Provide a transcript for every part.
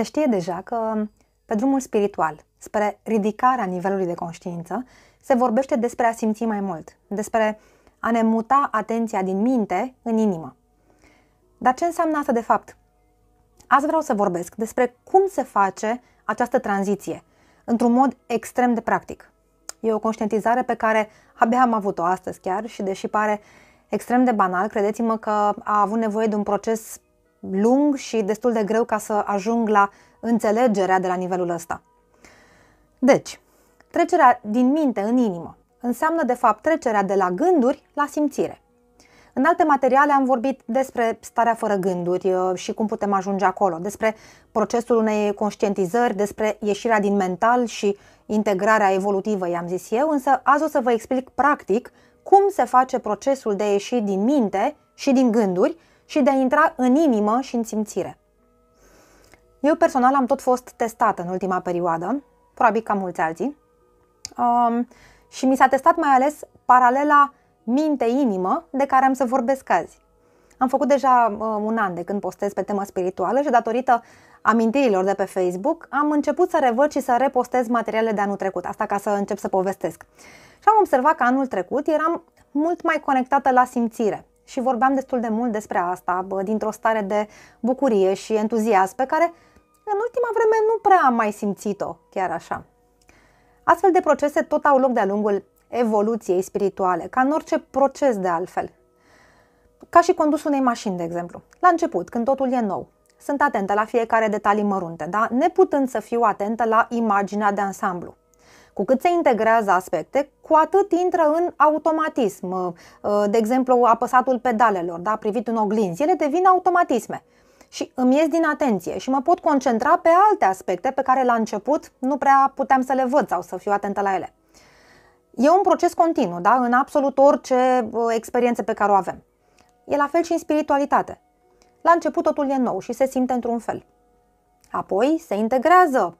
Se știe deja că pe drumul spiritual, spre ridicarea nivelului de conștiință, se vorbește despre a simți mai mult, despre a ne muta atenția din minte în inimă. Dar ce înseamnă asta de fapt? Azi vreau să vorbesc despre cum se face această tranziție, într-un mod extrem de practic. E o conștientizare pe care abia am avut-o astăzi chiar și deși pare extrem de banal, credeți-mă că a avut nevoie de un proces lung și destul de greu ca să ajung la înțelegerea de la nivelul ăsta. Deci, trecerea din minte în inimă înseamnă de fapt trecerea de la gânduri la simțire. În alte materiale am vorbit despre starea fără gânduri uh, și cum putem ajunge acolo, despre procesul unei conștientizări, despre ieșirea din mental și integrarea evolutivă, i-am zis eu, însă azi o să vă explic practic cum se face procesul de a ieși din minte și din gânduri și de a intra în inimă și în simțire. Eu personal am tot fost testată în ultima perioadă, probabil ca mulți alții, um, și mi s-a testat mai ales paralela minte-inimă de care am să vorbesc azi. Am făcut deja uh, un an de când postez pe temă spirituală și datorită amintirilor de pe Facebook am început să revăd și să repostez materiale de anul trecut, asta ca să încep să povestesc. Și am observat că anul trecut eram mult mai conectată la simțire și vorbeam destul de mult despre asta, bă, dintr-o stare de bucurie și entuziasm pe care în ultima vreme nu prea am mai simțit-o, chiar așa. Astfel de procese tot au loc de-a lungul evoluției spirituale, ca în orice proces de altfel. Ca și condusul unei mașini, de exemplu. La început, când totul e nou, sunt atentă la fiecare detalii mărunte, dar neputând să fiu atentă la imaginea de ansamblu. Cu cât se integrează aspecte, cu atât intră în automatism. Uh, de exemplu, apăsatul pedalelor, da, privit în oglinzi, ele devin automatisme și îmi ies din atenție și mă pot concentra pe alte aspecte pe care la început nu prea puteam să le văd sau să fiu atentă la ele. E un proces continuu, da? în absolut orice uh, experiență pe care o avem. E la fel și în spiritualitate. La început totul e nou și se simte într-un fel. Apoi se integrează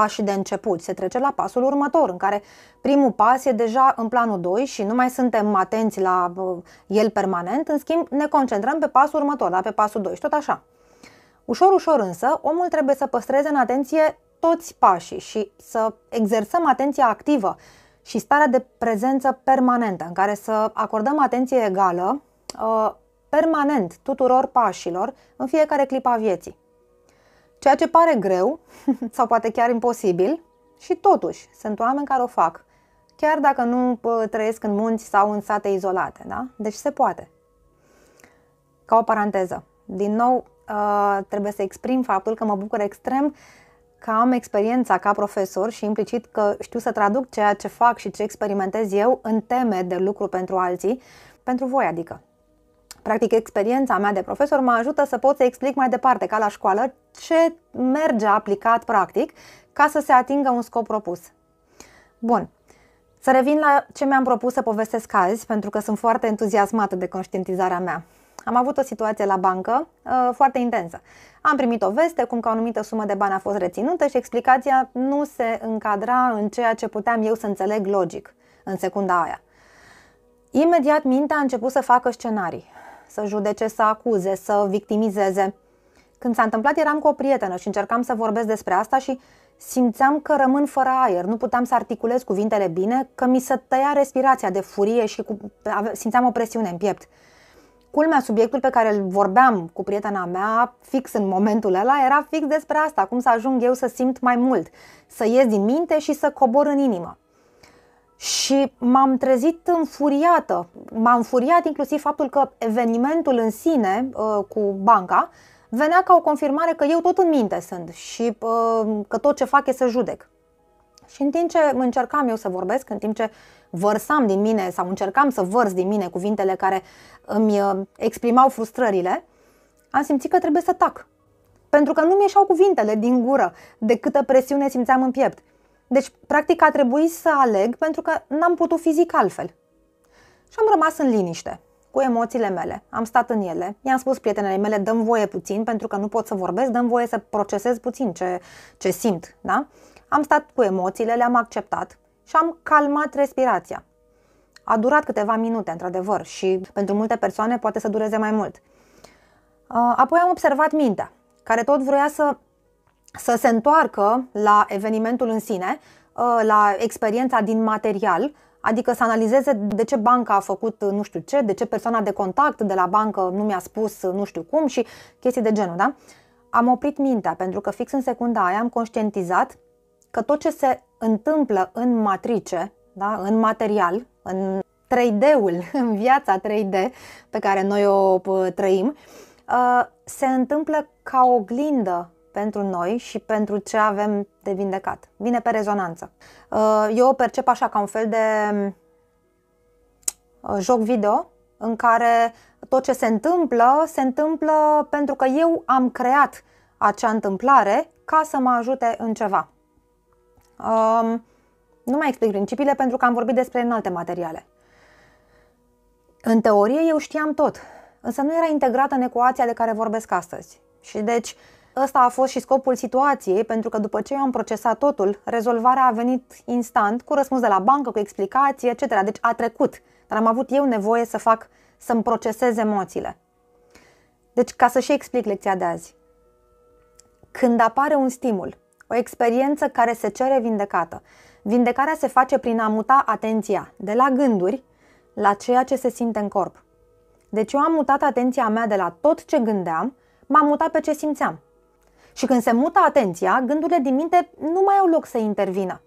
pași de început, se trece la pasul următor, în care primul pas e deja în planul 2 și nu mai suntem atenți la uh, el permanent, în schimb ne concentrăm pe pasul următor, da? pe pasul 2 și tot așa. Ușor, ușor însă, omul trebuie să păstreze în atenție toți pașii și să exersăm atenția activă și starea de prezență permanentă, în care să acordăm atenție egală uh, permanent tuturor pașilor în fiecare clipă a vieții. Ceea ce pare greu sau poate chiar imposibil și totuși sunt oameni care o fac, chiar dacă nu trăiesc în munți sau în sate izolate, da? Deci se poate. Ca o paranteză, din nou ă, trebuie să exprim faptul că mă bucur extrem că am experiența ca profesor și implicit că știu să traduc ceea ce fac și ce experimentez eu în teme de lucru pentru alții, pentru voi adică, Practic, experiența mea de profesor mă ajută să pot să explic mai departe, ca la școală, ce merge aplicat practic ca să se atingă un scop propus. Bun, să revin la ce mi-am propus să povestesc azi, pentru că sunt foarte entuziasmată de conștientizarea mea. Am avut o situație la bancă uh, foarte intensă. Am primit o veste cum că o anumită sumă de bani a fost reținută și explicația nu se încadra în ceea ce puteam eu să înțeleg logic în secunda aia. Imediat mintea a început să facă scenarii să judece, să acuze, să victimizeze. Când s-a întâmplat, eram cu o prietenă și încercam să vorbesc despre asta și simțeam că rămân fără aer, nu puteam să articulez cuvintele bine, că mi se tăia respirația de furie și cu, simțeam o presiune în piept. Culmea, subiectul pe care îl vorbeam cu prietena mea fix în momentul ăla era fix despre asta, cum să ajung eu să simt mai mult, să ies din minte și să cobor în inimă și m-am trezit înfuriată. M-am înfuriat inclusiv faptul că evenimentul în sine uh, cu banca venea ca o confirmare că eu tot în minte sunt și uh, că tot ce fac e să judec. Și în timp ce încercam eu să vorbesc, în timp ce vărsam din mine sau încercam să vărs din mine cuvintele care îmi uh, exprimau frustrările, am simțit că trebuie să tac. Pentru că nu mi eșau cuvintele din gură de câtă presiune simțeam în piept. Deci, practic, a trebuit să aleg pentru că n-am putut fizic altfel. Și am rămas în liniște, cu emoțiile mele. Am stat în ele, i-am spus prietenele mele, dăm voie puțin pentru că nu pot să vorbesc, dăm voie să procesez puțin ce, ce simt, da? Am stat cu emoțiile, le-am acceptat și am calmat respirația. A durat câteva minute, într-adevăr, și pentru multe persoane poate să dureze mai mult. Uh, apoi am observat mintea, care tot vroia să să se întoarcă la evenimentul în sine, uh, la experiența din material, adică să analizeze de ce banca a făcut uh, nu știu ce, de ce persoana de contact de la bancă nu mi-a spus uh, nu știu cum și chestii de genul, da? Am oprit mintea pentru că fix în secunda aia am conștientizat că tot ce se întâmplă în matrice, da, în material, în 3D-ul, în viața 3D pe care noi o trăim, se întâmplă ca o pentru noi și pentru ce avem de vindecat. Vine pe rezonanță. Uh, eu o percep așa ca un fel de uh, joc video în care tot ce se întâmplă, se întâmplă pentru că eu am creat acea întâmplare ca să mă ajute în ceva. Um, nu mai explic principiile pentru că am vorbit despre în alte materiale. În teorie eu știam tot, însă nu era integrată în ecuația de care vorbesc astăzi. Și deci Ăsta a fost și scopul situației, pentru că după ce eu am procesat totul, rezolvarea a venit instant, cu răspuns de la bancă, cu explicații, etc. Deci a trecut, dar am avut eu nevoie să fac, să-mi procesez emoțiile. Deci, ca să și explic lecția de azi. Când apare un stimul, o experiență care se cere vindecată, vindecarea se face prin a muta atenția de la gânduri la ceea ce se simte în corp. Deci eu am mutat atenția mea de la tot ce gândeam, m-am mutat pe ce simțeam. Și când se mută atenția, gândurile din minte nu mai au loc să intervină.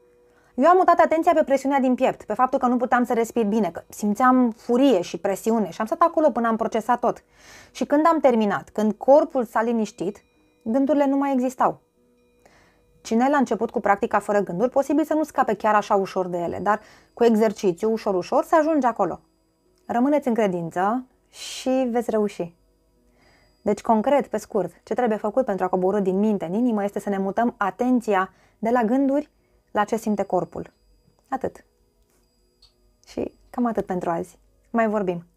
Eu am mutat atenția pe presiunea din piept, pe faptul că nu puteam să respir bine, că simțeam furie și presiune și am stat acolo până am procesat tot. Și când am terminat, când corpul s-a liniștit, gândurile nu mai existau. Cine a început cu practica fără gânduri, posibil să nu scape chiar așa ușor de ele, dar cu exercițiu, ușor-ușor, se ajunge acolo. Rămâneți în credință și veți reuși. Deci, concret, pe scurt, ce trebuie făcut pentru a coborâ din minte în inimă este să ne mutăm atenția de la gânduri la ce simte corpul. Atât. Și cam atât pentru azi. Mai vorbim.